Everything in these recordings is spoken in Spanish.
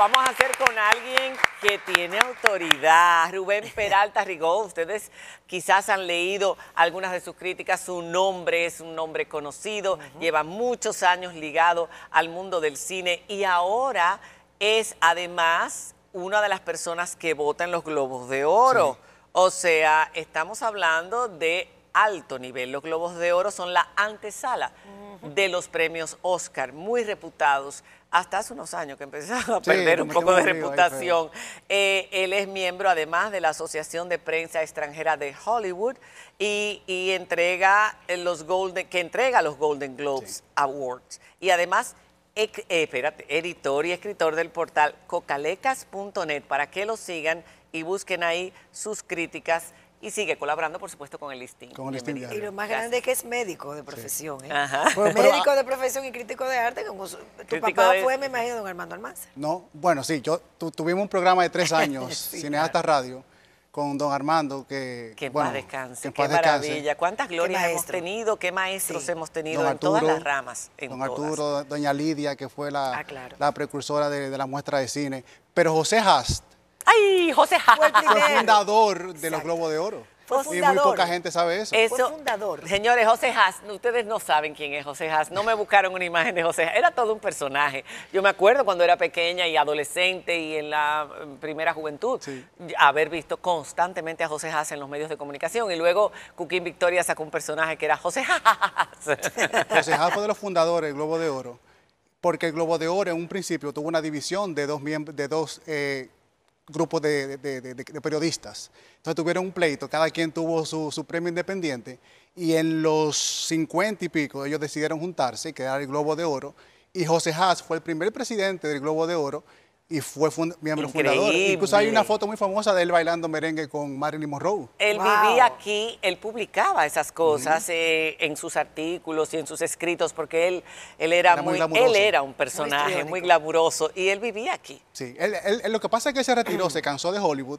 vamos a hacer con alguien que tiene autoridad. Rubén Peralta Rigó, ustedes quizás han leído algunas de sus críticas, su nombre es un nombre conocido, lleva muchos años ligado al mundo del cine y ahora es además una de las personas que vota en los Globos de Oro. O sea, estamos hablando de alto nivel. Los Globos de Oro son la antesala de los premios Oscar, muy reputados hasta hace unos años que empezaba a perder un poco de reputación. Eh, él es miembro además de la Asociación de Prensa Extranjera de Hollywood y, entrega los Golden, que entrega los Golden Globes Awards. Y además, eh, espérate, editor y escritor del portal cocalecas.net para que lo sigan y busquen ahí sus críticas y sigue colaborando, por supuesto, con el listín. Y lo más grande es que es médico de profesión. ¿eh? Pues médico de profesión y crítico de arte. Como tu papá fue, me imagino, don Armando Almanza. No, bueno, sí, yo tuvimos un programa de tres años, Cineasta Radio, con don Armando, que... Que bueno, paz que qué maravilla. Cuántas glorias hemos tenido, qué maestros hemos tenido en todas las ramas. En don Arturo, doña Lidia, que fue la, ah, la precursora de, la muestra de cine. Pero José Hast, ¡Ay, José Haas! Fue el fundador de los Globos de Oro. Y muy poca gente sabe eso. fundador. Señores, José Haas, ustedes no saben quién es José Haas. No me buscaron una imagen de José Haas. Era todo un personaje. Yo me acuerdo cuando era pequeña y adolescente y en la primera juventud, haber visto constantemente a José Haas en los medios de comunicación. Y luego Cuquín Victoria sacó un personaje que era José Haas. José Haas fue de los fundadores del Globo de Oro. Porque el Globo de Oro en un principio tuvo una división de dos, de dos eh, grupo de, periodistas. Entonces tuvieron un pleito, cada quien tuvo su, su, premio independiente y en los cincuenta y pico ellos decidieron juntarse y crear el Globo de Oro y José Haas fue el primer presidente del Globo de Oro y fue miembro fundador. Incluso hay una foto muy famosa de él bailando merengue con Marilyn Monroe. Él vivía aquí, él publicaba esas cosas eh, en sus artículos y en sus escritos porque él, él era, muy, él era un personaje muy, muy, glamuroso y él vivía aquí. Sí, él, lo que pasa es que se retiró, se cansó de Hollywood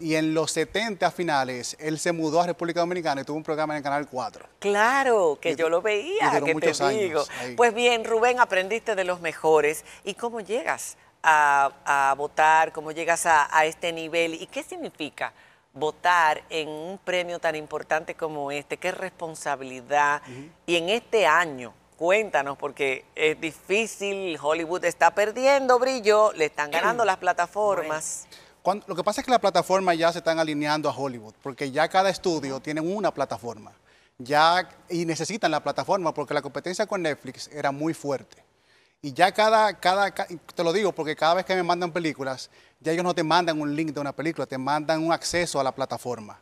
y en los 70 finales él se mudó a República Dominicana y tuvo un programa en el Canal 4. Claro, que yo lo veía, que te digo. Pues bien, Rubén, aprendiste de los mejores. ¿Y cómo llegas a, votar, cómo llegas a, este nivel y qué significa votar en un premio tan importante como este, qué responsabilidad. Y en este año, cuéntanos, porque es difícil, Hollywood está perdiendo brillo, le están ganando las plataformas. lo que pasa es que las plataformas ya se están alineando a Hollywood, porque ya cada estudio tiene una plataforma, ya y necesitan la plataforma, porque la competencia con Netflix era muy fuerte. Y ya cada, cada, te lo digo porque cada vez que me mandan películas, ya ellos no te mandan un link de una película, te mandan un acceso a la plataforma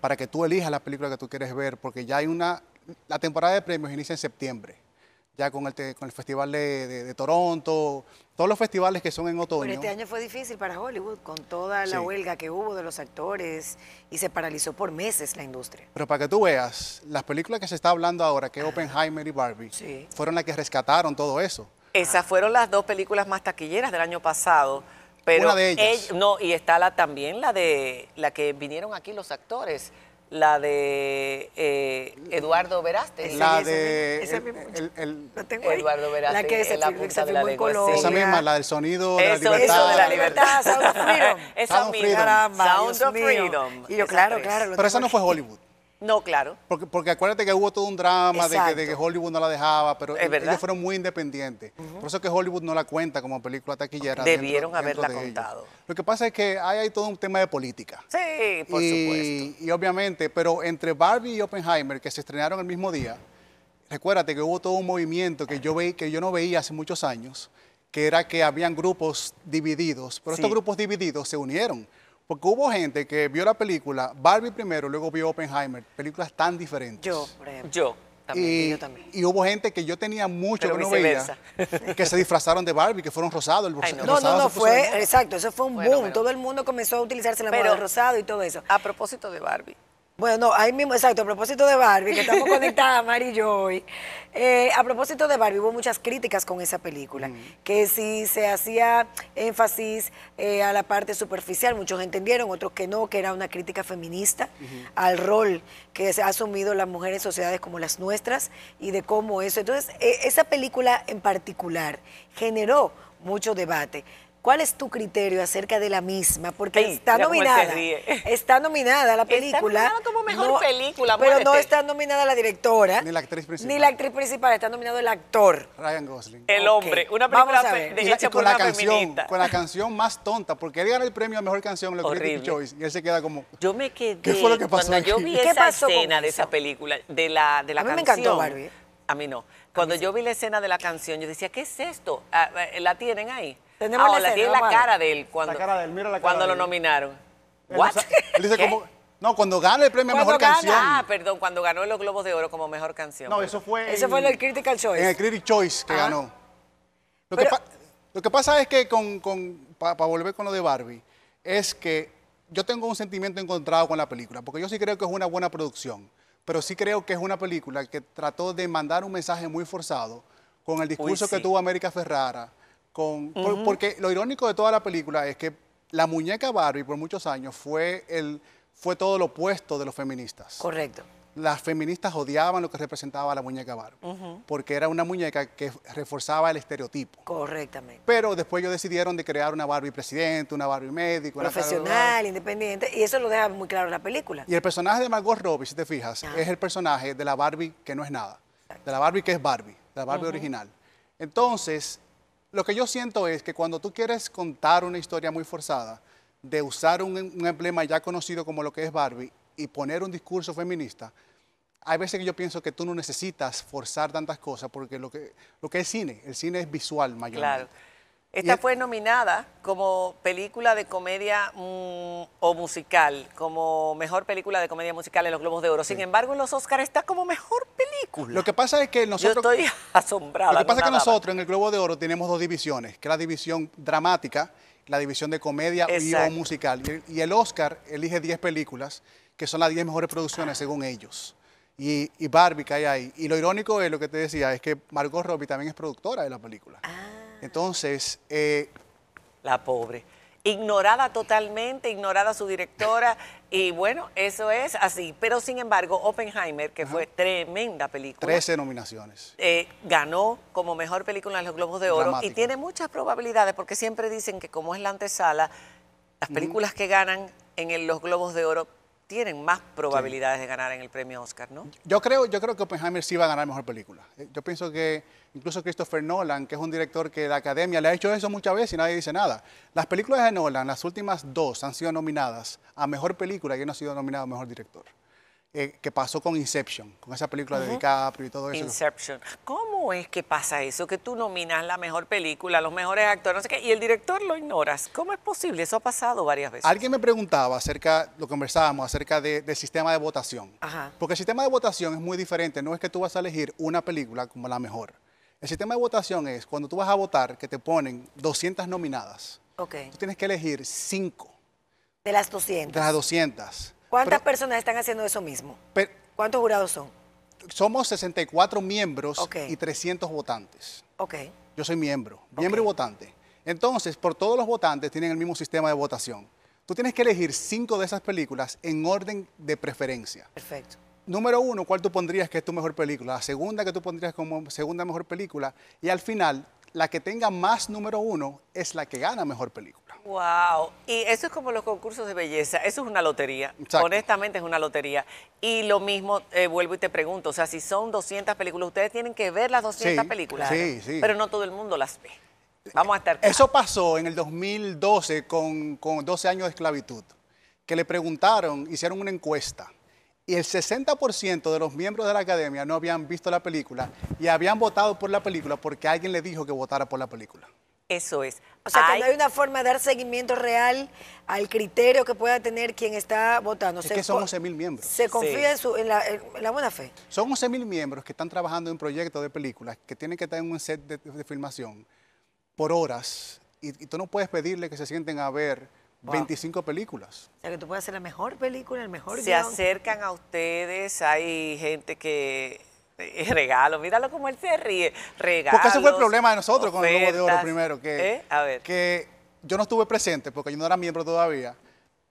para que tú elijas la película que tú quieres ver, porque ya hay una, la temporada de premios inicia en septiembre, ya con el, con el Festival de, Toronto, todos los festivales que son en otoño. Pero este año fue difícil para Hollywood con toda la huelga que hubo de los actores y se paralizó por meses la industria. Pero para que tú veas, las películas que se está hablando ahora, que es Oppenheimer y Barbie, fueron las que rescataron todo eso. Esas fueron las dos películas más taquilleras del año pasado. Pero Una de ellas. no, y está la, también la de la que vinieron aquí los actores, la de eh, Eduardo Veraste. La de Eduardo Veraste. La que se, la de la Esa misma, la del sonido de la libertad. Eso de la libertad, Sound of Freedom. Esa misma, Sound of Freedom. Y yo, claro, claro. Pero esa no fue Hollywood. No, claro. Porque, porque acuérdate que hubo todo un drama de que, Hollywood no la dejaba, pero e-, ellos fueron muy independientes. Por eso que Hollywood no la cuenta como película taquillera. Debieron haberla contado. Lo que pasa es que hay, todo un tema de política. Sí, por y, supuesto. Y obviamente, pero entre Barbie y Oppenheimer, que se estrenaron el mismo día, recuérdate que hubo todo un movimiento que yo, veí, que yo no veía hace muchos años, que era que habían grupos divididos, pero estos grupos divididos se unieron porque hubo gente que vio la película, Barbie primero, luego vio Oppenheimer, películas tan diferentes. Yo, por ejemplo. Yo. También, y, yo también. y hubo gente que yo tenía mucho que no veía, que se disfrazaron de Barbie, que fueron rosados. El, no. no, no, fue, exacto, eso fue un boom. Todo el mundo comenzó a utilizarse la Pero, moda rosado y todo eso. A propósito de Barbie, bueno, ahí mismo, exacto, a propósito de Barbie, que estamos conectadas, Mari y Joy. Eh, a propósito de Barbie, hubo muchas críticas con esa película, que si se hacía énfasis eh, a la parte superficial, muchos entendieron, otros que no, que era una crítica feminista al rol que se ha asumido las mujeres en sociedades como las nuestras y de cómo eso. Entonces, e, esa película en particular generó mucho debate. ¿Cuál es tu criterio acerca de la misma? Porque está nominada. Está nominada la película. Está nominada como mejor película, Pero no está nominada la directora. Ni la actriz principal. Ni la actriz principal, está nominado el actor. Ryan Gosling. El hombre. Una película De hecho con por la una canción, feminista. Con la canción más tonta, porque él gana el premio a mejor canción, el Critic Choice, y él se queda como. Yo me quedé. ¿Qué fue lo que pasó? Cuando yo vi esa escena de esa película, de la, de la canción. A mí no. Cuando yo vi la escena de la canción, yo decía, ¿qué es esto? Ah, eh, ¿La tienen ahí? Tenemos ah, la, cara de él cuando, lo nominaron. dice como, no, cuando gana el premio Mejor Canción. Ah, perdón, cuando ganó los Globos de Oro como Mejor Canción. No, eso fue... Eso fue el Critical Choice. En el Critical Choice que ah. ganó. Lo, que pasa es que, con, para volver con lo de Barbie, es que yo tengo un sentimiento encontrado con la película, porque yo sí creo que es una buena producción, pero sí creo que es una película que trató de mandar un mensaje muy forzado con el discurso que tuvo América Ferrara, porque lo irónico de toda la película es que la muñeca Barbie por muchos años fue, el, fue todo lo opuesto de los feministas. Correcto. Las feministas odiaban lo que representaba la muñeca Barbie, porque era una muñeca que reforzaba el estereotipo. Correctamente. Pero después ellos decidieron de crear una Barbie presidente, una Barbie médico. Profesional, independiente, y eso lo deja muy claro la película. Y el personaje de Margot Robbie, si te fijas, ah. es el personaje de la Barbie que no es nada, de la Barbie que es Barbie, de la Barbie original. Entonces, lo que yo siento es que cuando tú quieres contar una historia muy forzada, de usar un, emblema ya conocido como lo que es Barbie y poner un discurso feminista, hay veces que yo pienso que tú no necesitas forzar tantas cosas porque lo que, lo que es cine, el cine es visual mayormente. Esta fue nominada como película de comedia mm, o musical, como mejor película de comedia musical en los Globos de Oro. Sin embargo, en los Oscars está como mejor película. Lo que pasa es que nosotros... Yo estoy asombrada. Lo que pasa es que nosotros en el Globo de Oro tenemos dos divisiones, que es la división dramática, la división de comedia y o musical. Y el, Oscar elige 10 películas, que son las 10 mejores producciones según ellos. Y, y Barbie cae ahí. Y lo irónico es lo que te decía, es que Margot Robbie también es productora de la película. Ah. Entonces... Eh, la pobre. Ignorada totalmente, ignorada su directora, y bueno, eso es así. Pero sin embargo, Oppenheimer, que fue tremenda película. Trece nominaciones. Eh, ganó como mejor película en los Globos de Oro y tiene muchas probabilidades, porque siempre dicen que como es la antesala, las películas que ganan en los Globos de Oro tienen más probabilidades de ganar en el premio Oscar, ¿no? Yo creo, yo creo que Oppenheimer sí va a ganar mejor película. Eh, yo pienso que incluso Christopher Nolan, que es un director que la academia le ha hecho eso muchas veces y nadie dice nada. Las películas de Nolan, las últimas dos, han sido nominadas a mejor película y no ha sido nominado a mejor director. Eh, que pasó con Inception, con esa película dedicada de y todo eso. Inception. ¿Cómo es que pasa eso? Que tú nominas la mejor película, los mejores actores, y el director lo ignoras. ¿Cómo es posible? Eso ha pasado varias veces. Alguien me preguntaba acerca, lo conversábamos, acerca del sistema de votación. Ajá. Porque el sistema de votación es muy diferente. No es que tú vas a elegir una película como la mejor. El sistema de votación es cuando tú vas a votar que te ponen 200 nominadas. Ok. Tú tienes que elegir 5. De las 200. De las 200. ¿Cuántas personas están haciendo eso mismo? ¿Cuántos jurados son? Somos 64 miembros y 300 votantes. Ok. Yo soy miembro, miembro y votante. Entonces, por todos los votantes tienen el mismo sistema de votación. Tú tienes que elegir cinco de esas películas en orden de preferencia. Perfecto. Número uno, ¿cuál tú pondrías que es tu mejor película? La segunda que tú pondrías como segunda mejor película. Y al final, la que tenga más número uno es la que gana mejor película. Wow, y eso es como los concursos de belleza, eso es una lotería, honestamente es una lotería. Y lo mismo, eh, vuelvo y te pregunto, o sea, si son 200 películas, ustedes tienen que ver las 200 películas, pero no todo el mundo las ve. Vamos a estar... Eso pasó en el 2012 con, con 12 años de esclavitud, que le preguntaron, hicieron una encuesta, y el 60% de los miembros de la academia no habían visto la película y habían votado por la película porque alguien le dijo que votara por la película. Eso es. O sea, que no hay una forma de dar seguimiento real al criterio que pueda tener quien está votando. Es que son 11 mil miembros. Se confía en, la, buena fe. Son 11 mil miembros que están trabajando en un proyecto de películas, que tienen que estar en un set de, filmación por horas, y, tú no puedes pedirle que se sienten a ver 25 películas. O sea, que tú puedes hacer la mejor película, el mejor Se acercan a ustedes, hay gente que Regalo, míralo como él se ríe. Regalo. Porque ese fue el problema de nosotros con el Lobo de Oro primero, que, ¿eh? a ver. que yo no estuve presente porque yo no era miembro todavía,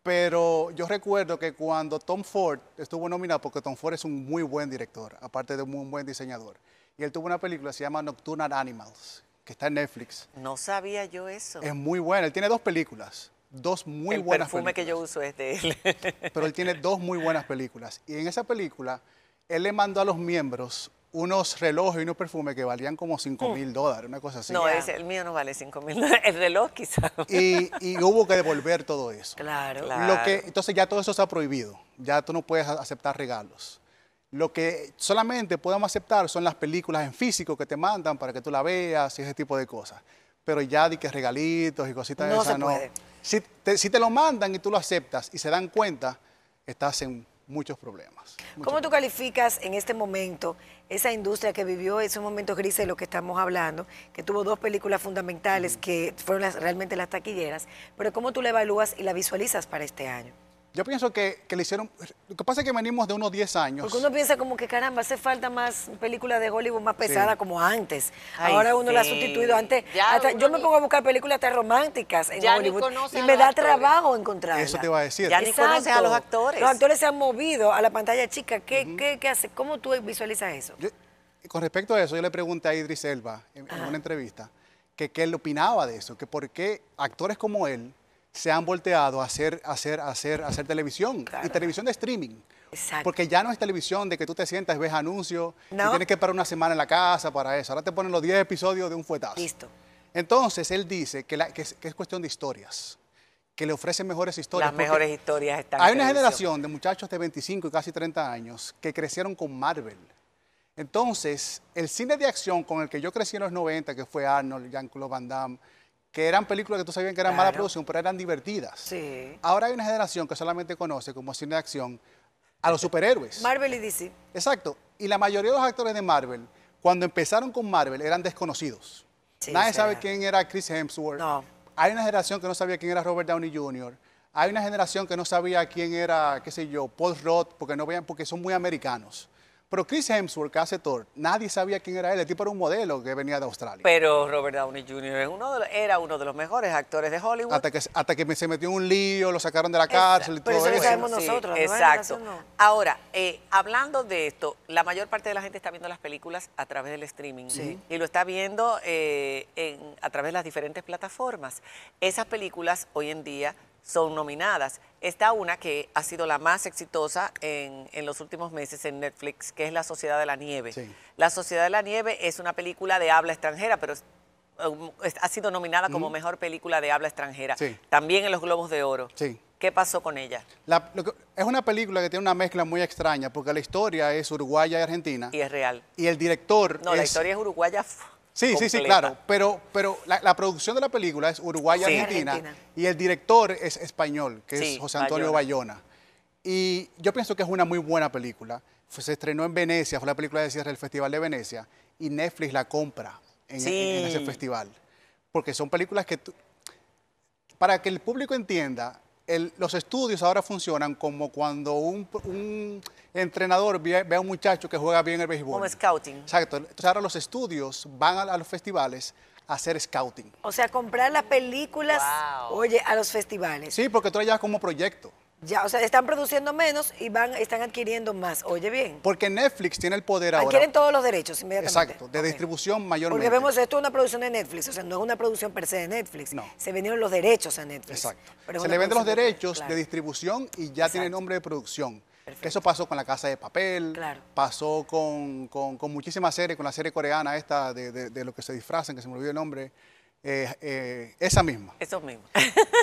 pero yo recuerdo que cuando Tom Ford estuvo nominado, porque Tom Ford es un muy buen director, aparte de un muy buen diseñador, y él tuvo una película que se llama Nocturnal Animals, que está en Netflix. No sabía yo eso. Es muy buena, él tiene dos películas dos muy buenas películas. El perfume que yo uso es de él. Pero él tiene dos muy buenas películas. Y en esa película, él le mandó a los miembros unos relojes y unos perfumes que valían como 5 mm. mil dólares, una cosa así. No, el mío no vale 5 mil dólares, el reloj quizás. Y, hubo que devolver todo eso. Claro, claro. Lo que, entonces ya todo eso se ha prohibido, ya tú no puedes aceptar regalos. Lo que solamente podemos aceptar son las películas en físico que te mandan para que tú la veas y ese tipo de cosas. Pero ya di que regalitos y cositas de esas, no. Si si te lo mandan y tú lo aceptas y se dan cuenta, estás en muchos problemas. ¿Cómo tú calificas en este momento esa industria que vivió ese momento grises de lo que estamos hablando, que tuvo dos películas fundamentales que fueron realmente las taquilleras, pero cómo tú la evalúas y la visualizas para este año? Yo pienso que, le hicieron. Lo que pasa es que venimos de unos 10 años. Porque uno piensa como que, caramba, hace falta más películas de Hollywood más pesadas como antes. Ahora uno las la ha sustituido. Antes, yo me pongo a buscar películas tan románticas en Hollywood. y me da trabajo encontrarlas. Eso te iba a decir. Ya ni conoces a los actores. Los actores se han movido a la pantalla chica. ¿Qué, hace? ¿Cómo tú visualizas eso? con respecto a eso, yo le pregunté a Idris Elba en, una entrevista que, qué él opinaba de eso, que por qué actores como él se han volteado a hacer, hacer, hacer, hacer televisión y televisión de streaming. Porque ya no es televisión de que tú te sientas, ves anuncios, y tienes que esperar una semana en la casa para eso. Ahora te ponen los 10 episodios de un fuetazo. Listo. Entonces, él dice que, es, cuestión de historias, que le ofrecen mejores historias. Las mejores historias están Hay una generación de muchachos de 25 y casi 30 años que crecieron con Marvel. Entonces, el cine de acción con el que yo crecí en los 90, que fue Arnold, Jean-Claude Van Damme, que eran películas que tú sabías que eran mala producción, pero eran divertidas. Sí. Ahora hay una generación que solamente conoce como cine de acción a los superhéroes. Marvel y DC. Exacto. Y la mayoría de los actores de Marvel, cuando empezaron con Marvel, eran desconocidos. Nadie sabe quién era Chris Hemsworth. No. Hay una generación que no sabía quién era Robert Downey Jr. Hay una generación que no sabía quién era, qué sé yo, Paul Roth, porque no veían, porque son muy americanos. Pero Chris Hemsworth, que hace Thor, nadie sabía quién era él. El tipo era un modelo que venía de Australia. Pero Robert Downey Jr. era uno de los mejores actores de Hollywood. Hasta que, se metió en un lío, lo sacaron de la cárcel y todo Pero eso. lo sabemos nosotros. exacto. Ahora, eh, hablando de esto, la mayor parte de la gente está viendo las películas a través del streaming. Y lo está viendo eh, en, a través de las diferentes plataformas. Esas películas hoy en día son nominadas. Está una que ha sido la más exitosa en, en, los últimos meses en Netflix, que es La Sociedad de la Nieve. La Sociedad de la Nieve es una película de habla extranjera, pero um, ha sido nominada como mejor película de habla extranjera, también en los Globos de Oro. ¿Qué pasó con ella? es una película que tiene una mezcla muy extraña, porque la historia es uruguaya y argentina. Y es real. Y el director... No, la historia es uruguaya Sí, sí, sí, claro. Pero, pero la, producción de la película es Uruguay-Argentina y el director es español, que es José Antonio Bayona. Y yo pienso que es una muy buena película. se estrenó en Venecia, fue la película de cierre del Festival de Venecia y Netflix la compra en, ese festival. Porque son películas que... para que el público entienda, los estudios ahora funcionan como cuando un, entrenador ve, a un muchacho que juega bien el béisbol. Como scouting. Exacto. Entonces ahora los estudios van a, los festivales a hacer scouting. O sea, comprar las películas, oye, a los festivales. Sí, porque tú ya llevas como proyecto. Ya, o sea, están produciendo menos y van, están adquiriendo más. Oye bien. Porque Netflix tiene el poder ahora. Adquieren todos los derechos inmediatamente. Exacto, de distribución mayormente. Porque vemos, esto es una producción de Netflix, o sea, no es una producción per se de Netflix. No. Se vendieron los derechos a Netflix. Exacto. se le venden los derechos de, distribución y ya tiene nombre de producción. Perfecto. Eso pasó con La Casa de Papel, claro. pasó con, con, muchísimas series, con la serie coreana esta de, de, lo que se disfrazan, que se me olvidó el nombre. Eh, eh, esa misma. Eso mismo.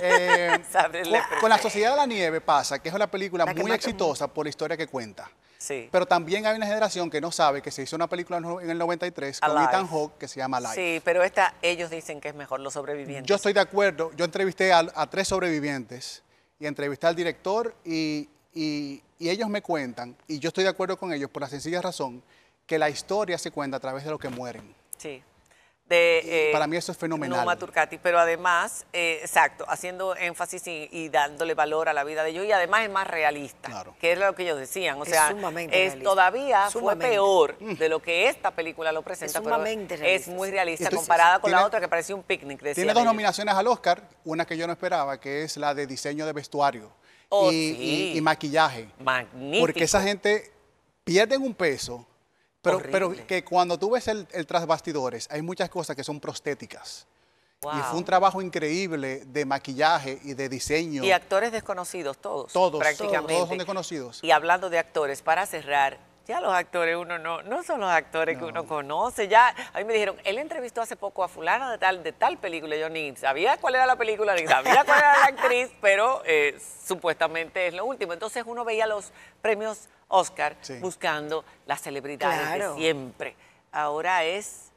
Eh, con, La Sociedad de la Nieve pasa que es una película muy exitosa por la historia que cuenta. Sí. Pero también hay una generación que no sabe que se hizo una película en el 93 con Ethan Hawke que se llama Life. Sí, pero esta ellos dicen que es mejor los sobrevivientes. Yo estoy de acuerdo. Yo entrevisté a, tres sobrevivientes y entrevisté al director y, y ellos me cuentan, y yo estoy de acuerdo con ellos por la sencilla razón, que la historia se cuenta a través de los que mueren. Sí. Para eh, mí eso es fenomenal. Numa Turcati, pero además, eh, exacto, haciendo énfasis y, dándole valor a la vida de ellos y además es más realista, que es lo que ellos decían. O sea, es, todavía fue peor mm. de lo que esta película lo presenta, es es muy realista comparada con la otra que parecía un picnic. Tiene dos nominaciones al Oscar, una que yo no esperaba, que es la de diseño de vestuario. Oh, y, maquillaje. Porque esa gente pierde un peso, pero, pero, que cuando tú ves el, el tras bastidores, hay muchas cosas que son prostéticas. Y fue un trabajo increíble de maquillaje y de diseño. Y actores desconocidos, todos. Todos, prácticamente. todos son desconocidos. Y hablando de actores, para cerrar, ya los actores, uno no, no son los actores que uno conoce. Ya, a mí me dijeron, él entrevistó hace poco a fulano de tal, de tal película. Yo ni sabía cuál era la película, ni sabía cuál era la actriz, pero eh, supuestamente es lo último. Entonces uno veía los premios Oscar buscando las celebridades de siempre. Ahora es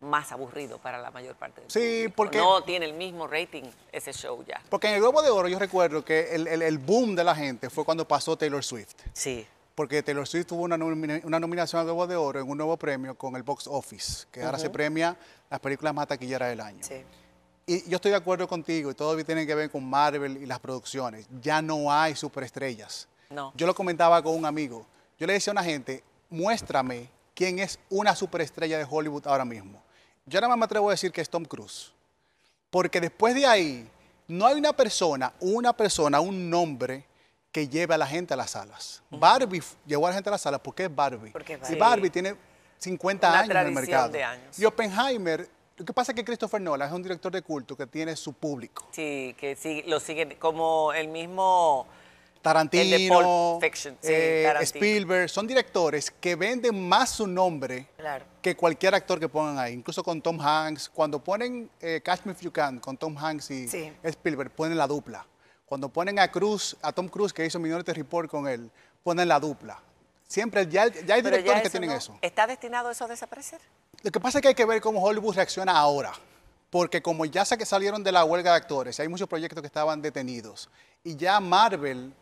más aburrido para la mayor parte Sí, porque... No tiene el mismo rating ese show ya. Porque en el Globo de Oro yo recuerdo que el, el boom de la gente fue cuando pasó Taylor Swift. Sí porque Taylor Swift tuvo una, nominación a Globo de Oro en un nuevo premio con el Box Office, que ahora se premia las películas más taquilleras del año. Y yo estoy de acuerdo contigo, y todo tiene que ver con Marvel y las producciones. Ya no hay superestrellas. No. Yo lo comentaba con un amigo. Yo le decía a una gente, muéstrame quién es una superestrella de Hollywood ahora mismo. Yo nada más me atrevo a decir que es Tom Cruise. Porque después de ahí, no hay una persona, una persona, un nombre que lleva a la gente a las salas. Barbie llevó a la gente a las salas porque es Barbie. Porque Barbie. tiene 50 años en el mercado. Y Oppenheimer, lo que pasa es que Christopher Nolan es un director de culto que tiene su público. Sí, que lo siguen como el mismo... Tarantino, Fiction, eh, Spielberg, son directores que venden más su nombre que cualquier actor que pongan ahí, incluso con Tom Hanks. Cuando ponen eh, Catch Me If You Can con Tom Hanks y Spielberg, ponen la dupla. Cuando ponen a Cruz, a Tom Cruise, que hizo Minority Report con él, ponen la dupla. Siempre ya, hay directores que tienen eso. ¿Está destinado eso a desaparecer? Lo que pasa es que hay que ver cómo Hollywood reacciona ahora. Porque como ya que salieron de la huelga de actores, hay muchos proyectos que estaban detenidos. Y ya Marvel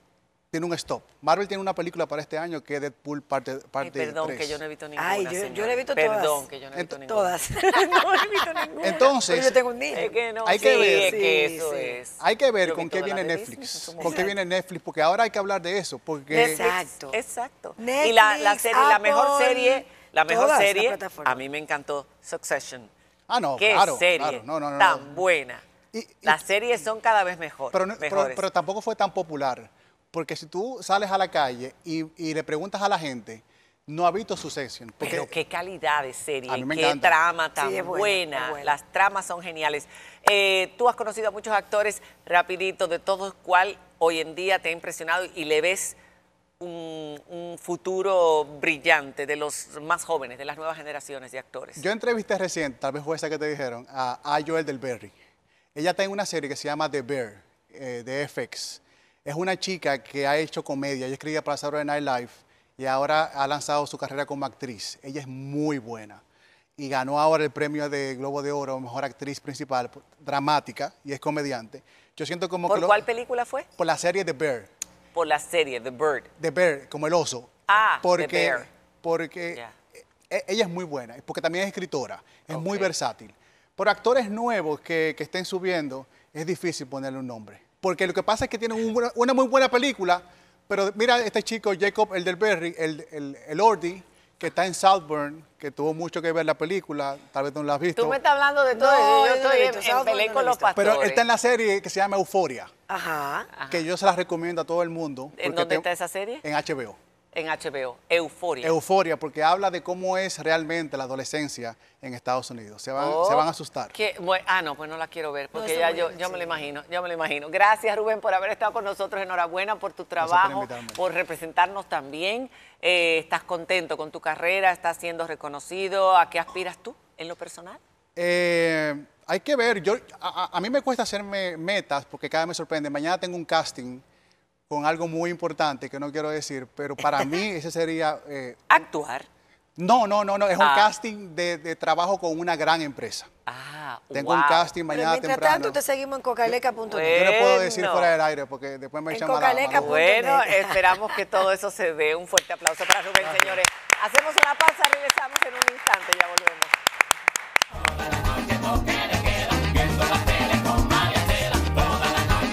tiene un stop. Marvel tiene una película para este año que es Deadpool parte, parte Ay, perdón, que yo no he visto ninguna, Ay, yo, yo he visto todas. Perdón, que yo no he visto ninguna. Todas. no he visto ninguna. Entonces... yo tengo un niño. Es Hay que ver. Es eso es. Hay que ver con qué viene Netflix. con qué viene Netflix, porque ahora hay que hablar de eso. Porque... Exacto. Exacto. y la, la, serie, la mejor serie, la mejor serie, a mí me encantó Succession. Ah, no, qué claro, serie claro. No, no, no, tan buena. Las series son cada vez mejor, mejores. Pero, pero tampoco fue tan popular. Porque si tú sales a la calle y, le preguntas a la gente, no ha visto su Pero qué calidad de serie, qué trama tan buena, Las tramas son geniales. Eh, tú has conocido a muchos actores, rapidito, de todos cuál hoy en día te ha impresionado y le ves un, futuro brillante de los más jóvenes, de las nuevas generaciones de actores. Yo entrevisté recién, tal vez fue esa que te dijeron, a, Joel del Ella está una serie que se llama The Bear, eh, de FX. Es una chica que ha hecho comedia, ella escribía para Saturday Night Live y ahora ha lanzado su carrera como actriz. Ella es muy buena y ganó ahora el premio de Globo de Oro, mejor actriz principal, dramática y es comediante. Yo siento como ¿Por cuál película fue? Por la serie The Bear. Por la serie The Bird. The Bear, como el oso. Ah, porque, The Bear. Porque e, e, ella es muy buena, porque también es escritora, es muy versátil. Por actores nuevos que, que estén subiendo, es difícil ponerle un nombre porque lo que pasa es que tienen una muy buena película, pero mira este chico Jacob Elderberry, el, el, el Ordi, que está en Southburn, que tuvo mucho que ver la película, tal vez no la has visto. Tú me estás hablando de todo, yo, estoy en, con los pastores. Pero está en la serie que se llama Euforia. Ajá, Que yo se la recomiendo a todo el mundo. ¿En dónde está esa serie? En HBO en HBO, Euforia. Euforia, porque habla de cómo es realmente la adolescencia en Estados Unidos. Se van, oh, a asustar. ah, no, pues no la quiero ver, porque ya yo, yo, me lo imagino, yo me lo imagino. Gracias, Rubén, por haber estado con nosotros. Enhorabuena por tu trabajo, por, representarnos también. Eh, ¿Estás contento con tu carrera? ¿Estás siendo reconocido? ¿A qué aspiras tú en lo personal? Eh, hay que ver, yo, a, a, mí me cuesta hacerme metas porque cada vez me sorprende. Mañana tengo un casting con algo muy importante que no quiero decir, pero para mí ese sería... Eh, Actuar. No, no, no, no, es un ah. casting de, trabajo con una gran empresa. Ah, Tengo un casting mañana pero mientras tanto, te seguimos en cocaleca.net. Yo no puedo decir fuera del aire porque después me echan la Bueno, esperamos que todo eso se dé. Un fuerte aplauso para Rubén, señores. Hacemos una pausa, regresamos en un instante, ya volvemos.